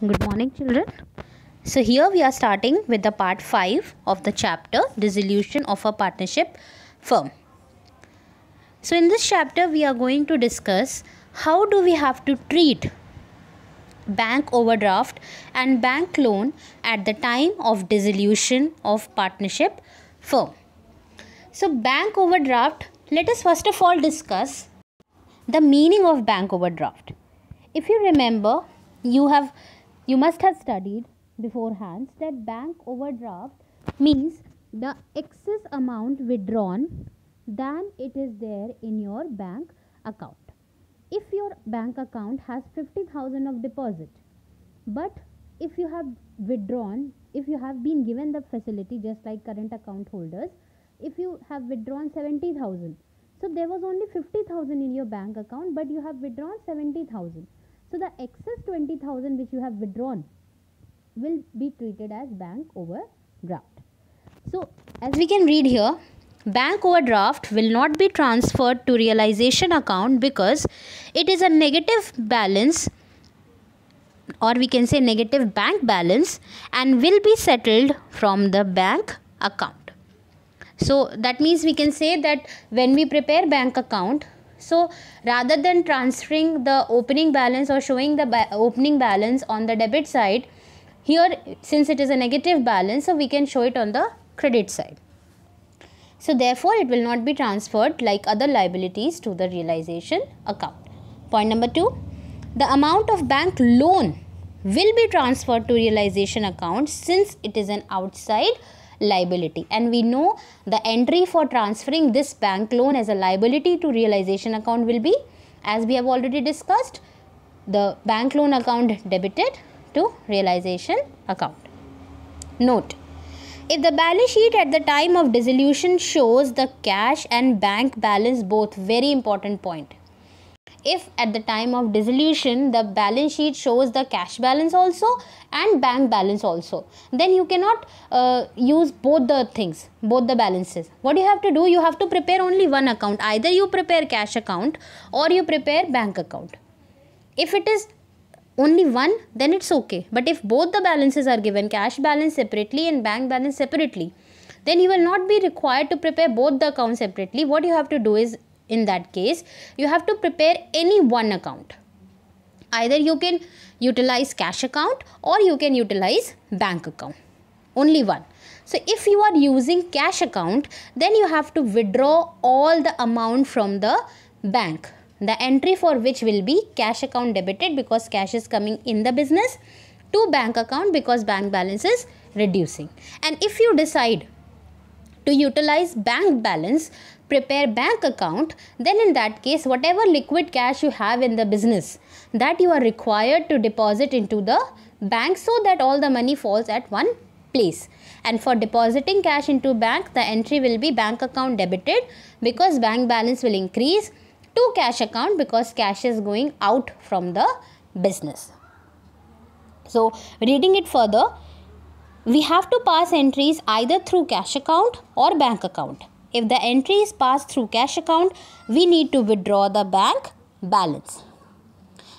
Good morning, children. So, here we are starting with the part 5 of the chapter Dissolution of a Partnership Firm. So, in this chapter, we are going to discuss how do we have to treat bank overdraft and bank loan at the time of dissolution of partnership firm. So, bank overdraft, let us first of all discuss the meaning of bank overdraft. If you remember, you have you must have studied beforehand that bank overdraft means the excess amount withdrawn than it is there in your bank account. If your bank account has 50,000 of deposit, but if you have withdrawn, if you have been given the facility just like current account holders, if you have withdrawn 70,000, so there was only 50,000 in your bank account, but you have withdrawn 70,000. So the excess 20,000 which you have withdrawn will be treated as bank overdraft. So as we can read here, bank overdraft will not be transferred to realization account because it is a negative balance or we can say negative bank balance and will be settled from the bank account so that means we can say that when we prepare bank account so rather than transferring the opening balance or showing the ba opening balance on the debit side here since it is a negative balance so we can show it on the credit side so therefore it will not be transferred like other liabilities to the realization account point number 2 the amount of bank loan will be transferred to realization account since it is an outside liability and we know the entry for transferring this bank loan as a liability to realization account will be as we have already discussed the bank loan account debited to realization account. Note if the balance sheet at the time of dissolution shows the cash and bank balance both very important point if at the time of dissolution the balance sheet shows the cash balance also and bank balance also then you cannot uh, use both the things both the balances what you have to do you have to prepare only one account either you prepare cash account or you prepare bank account if it is only one then it's okay but if both the balances are given cash balance separately and bank balance separately then you will not be required to prepare both the accounts separately what you have to do is in that case you have to prepare any one account either you can utilize cash account or you can utilize bank account only one so if you are using cash account then you have to withdraw all the amount from the bank the entry for which will be cash account debited because cash is coming in the business to bank account because bank balance is reducing and if you decide to utilize bank balance prepare bank account then in that case whatever liquid cash you have in the business that you are required to deposit into the bank so that all the money falls at one place and for depositing cash into bank the entry will be bank account debited because bank balance will increase to cash account because cash is going out from the business so reading it further we have to pass entries either through cash account or bank account if the entry is passed through cash account, we need to withdraw the bank balance.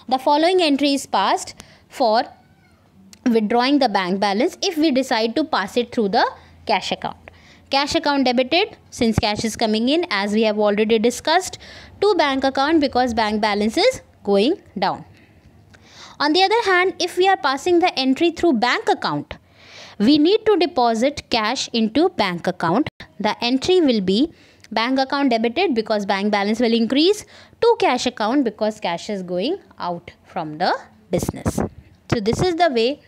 The following entry is passed for withdrawing the bank balance if we decide to pass it through the cash account. Cash account debited since cash is coming in as we have already discussed to bank account because bank balance is going down. On the other hand, if we are passing the entry through bank account, we need to deposit cash into bank account. The entry will be bank account debited because bank balance will increase to cash account because cash is going out from the business. So this is the way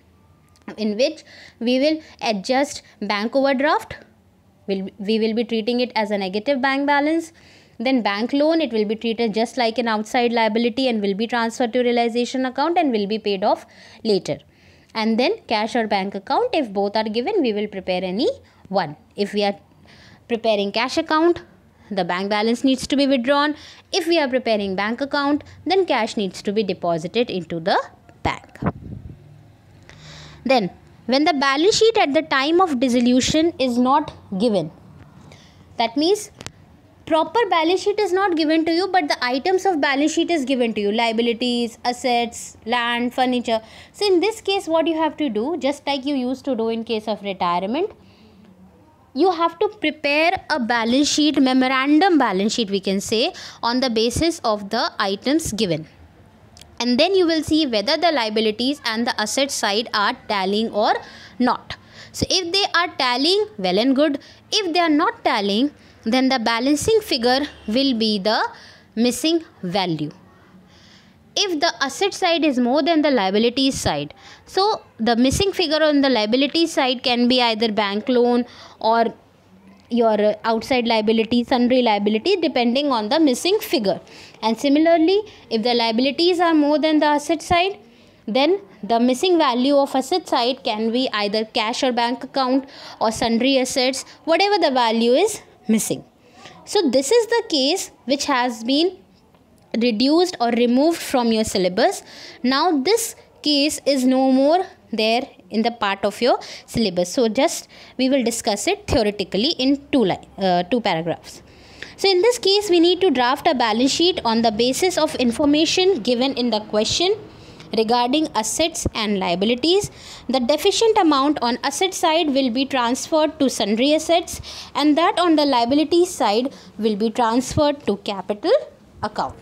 in which we will adjust bank overdraft. We'll, we will be treating it as a negative bank balance. Then bank loan, it will be treated just like an outside liability and will be transferred to realization account and will be paid off later and then cash or bank account if both are given we will prepare any one if we are preparing cash account the bank balance needs to be withdrawn if we are preparing bank account then cash needs to be deposited into the bank then when the balance sheet at the time of dissolution is not given that means proper balance sheet is not given to you but the items of balance sheet is given to you liabilities assets land furniture so in this case what you have to do just like you used to do in case of retirement you have to prepare a balance sheet memorandum balance sheet we can say on the basis of the items given and then you will see whether the liabilities and the asset side are tallying or not so if they are tallying well and good if they are not tallying then the balancing figure will be the missing value if the asset side is more than the liability side so the missing figure on the liability side can be either bank loan or your outside liability sundry liability depending on the missing figure and similarly if the liabilities are more than the asset side then the missing value of asset side can be either cash or bank account or sundry assets whatever the value is missing. So this is the case which has been reduced or removed from your syllabus. Now this case is no more there in the part of your syllabus. So just we will discuss it theoretically in two, uh, two paragraphs. So in this case, we need to draft a balance sheet on the basis of information given in the question regarding assets and liabilities. The deficient amount on asset side will be transferred to sundry assets and that on the liability side will be transferred to capital account.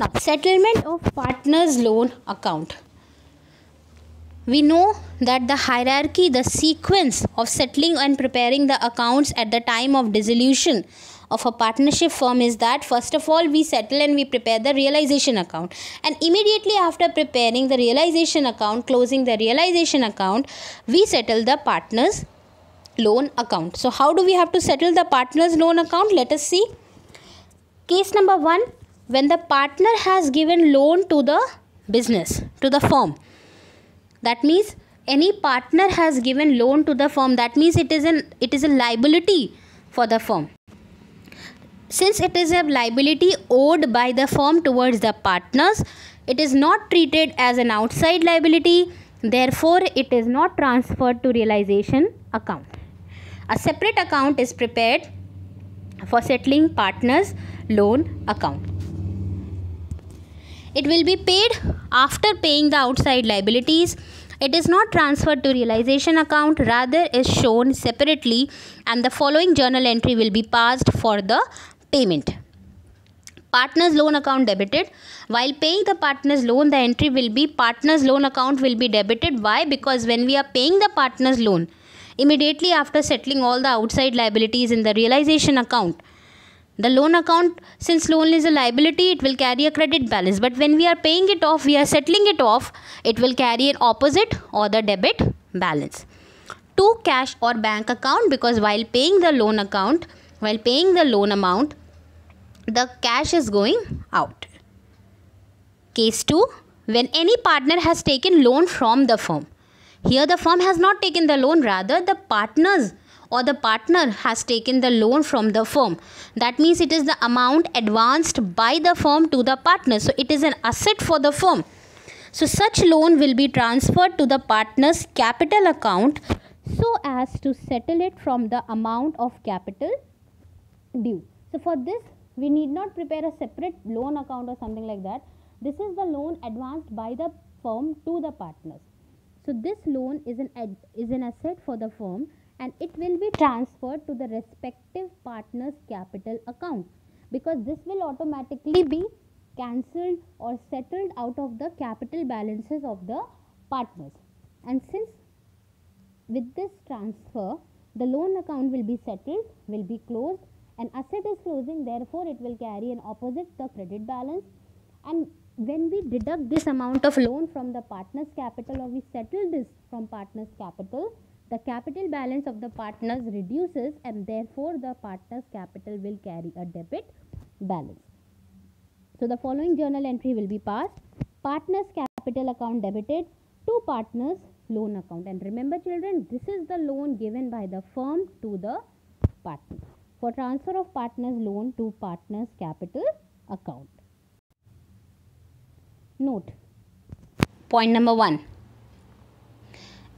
Now, settlement of partner's loan account. We know that the hierarchy, the sequence of settling and preparing the accounts at the time of dissolution of a partnership firm is that first of all we settle and we prepare the realization account and immediately after preparing the realization account closing the realization account we settle the partners loan account so how do we have to settle the partners loan account let us see case number 1 when the partner has given loan to the business to the firm that means any partner has given loan to the firm that means it is an it is a liability for the firm since it is a liability owed by the firm towards the partners, it is not treated as an outside liability. Therefore, it is not transferred to realization account. A separate account is prepared for settling partners loan account. It will be paid after paying the outside liabilities. It is not transferred to realization account rather is shown separately and the following journal entry will be passed for the payment partner's loan account debited while paying the partner's loan the entry will be partner's loan account will be debited why because when we are paying the partner's loan immediately after settling all the outside liabilities in the realization account the loan account since loan is a liability it will carry a credit balance but when we are paying it off we are settling it off it will carry an opposite or the debit balance to cash or bank account because while paying the loan account while paying the loan amount the cash is going out. Case 2 when any partner has taken loan from the firm here the firm has not taken the loan rather the partners or the partner has taken the loan from the firm that means it is the amount advanced by the firm to the partner so it is an asset for the firm so such loan will be transferred to the partner's capital account so as to settle it from the amount of capital due so for this we need not prepare a separate loan account or something like that this is the loan advanced by the firm to the partners so this loan is an ad, is an asset for the firm and it will be transferred to the respective partners capital account because this will automatically be cancelled or settled out of the capital balances of the partners and since with this transfer the loan account will be settled will be closed an asset is closing, therefore, it will carry an opposite the credit balance. And when we deduct this amount of loan from the partner's capital or we settle this from partner's capital, the capital balance of the partners reduces and therefore the partner's capital will carry a debit balance. So the following journal entry will be passed. Partner's capital account debited to partner's loan account. And remember children, this is the loan given by the firm to the partner for transfer of partner's loan to partner's capital account. Note Point number 1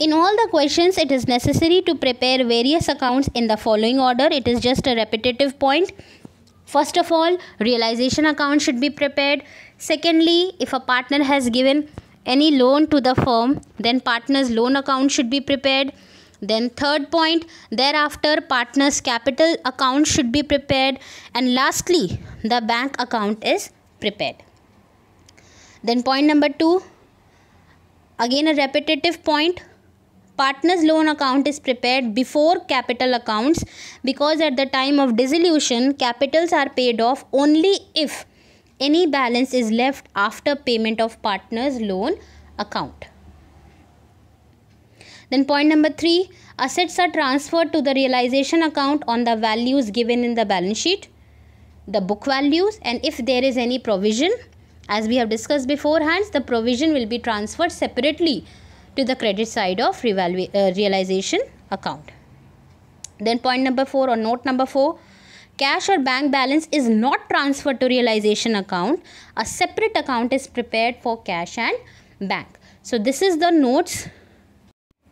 in all the questions, it is necessary to prepare various accounts in the following order. It is just a repetitive point. First of all, realization account should be prepared. Secondly, if a partner has given any loan to the firm, then partner's loan account should be prepared. Then third point, thereafter partner's capital account should be prepared and lastly the bank account is prepared. Then point number 2, again a repetitive point, partner's loan account is prepared before capital accounts because at the time of dissolution capitals are paid off only if any balance is left after payment of partner's loan account. Then point number 3 assets are transferred to the realization account on the values given in the balance sheet the book values and if there is any provision as we have discussed beforehand the provision will be transferred separately to the credit side of uh, realization account then point number 4 or note number 4 cash or bank balance is not transferred to realization account a separate account is prepared for cash and bank so this is the notes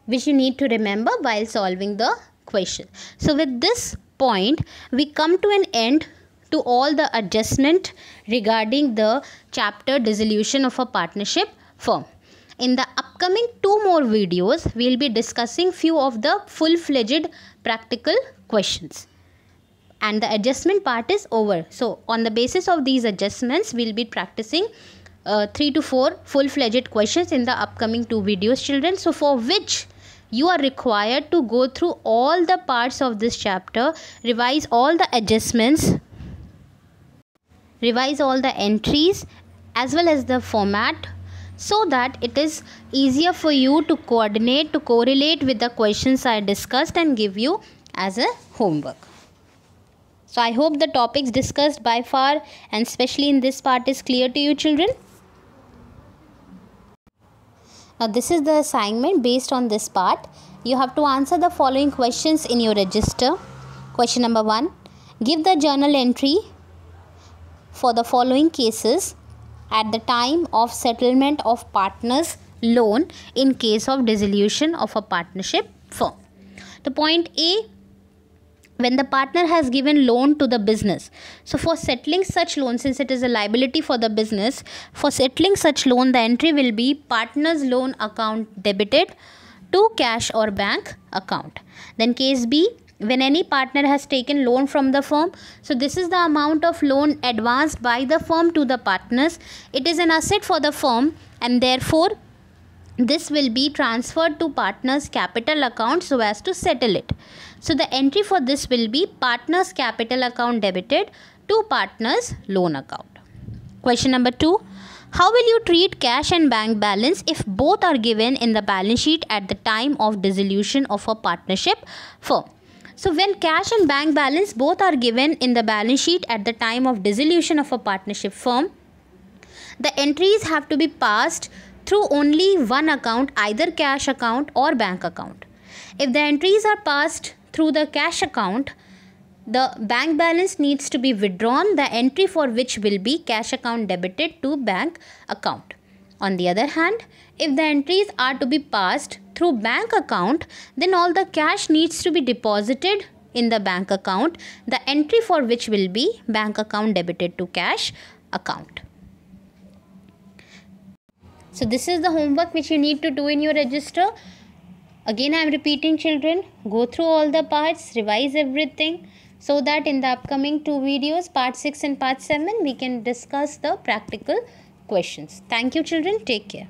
which you need to remember while solving the question. So with this point, we come to an end to all the adjustment regarding the chapter dissolution of a partnership firm. In the upcoming two more videos, we will be discussing few of the full-fledged practical questions. And the adjustment part is over. So, on the basis of these adjustments, we will be practicing uh, 3 to 4 full-fledged questions in the upcoming two videos, children. So, for which you are required to go through all the parts of this chapter revise all the adjustments revise all the entries as well as the format so that it is easier for you to coordinate to correlate with the questions I discussed and give you as a homework. So I hope the topics discussed by far and especially in this part is clear to you children. Now this is the assignment based on this part. You have to answer the following questions in your register. Question number 1. Give the journal entry for the following cases at the time of settlement of partner's loan in case of dissolution of a partnership firm. The point A when the partner has given loan to the business so for settling such loan since it is a liability for the business for settling such loan the entry will be partner's loan account debited to cash or bank account then case b when any partner has taken loan from the firm so this is the amount of loan advanced by the firm to the partners it is an asset for the firm and therefore this will be transferred to partners capital account so as to settle it so the entry for this will be partners capital account debited to partners loan account. Question number 2. How will you treat cash and bank balance if both are given in the balance sheet at the time of dissolution of a partnership firm? So when cash and bank balance both are given in the balance sheet at the time of dissolution of a partnership firm, the entries have to be passed through only one account, either cash account or bank account. If the entries are passed through the cash account, the bank balance needs to be withdrawn, the entry for which will be cash account debited to bank account. On the other hand, if the entries are to be passed through bank account, then all the cash needs to be deposited in the bank account, the entry for which will be bank account debited to cash account. So this is the homework which you need to do in your register. Again, I am repeating children, go through all the parts, revise everything so that in the upcoming two videos, part 6 and part 7, we can discuss the practical questions. Thank you children. Take care.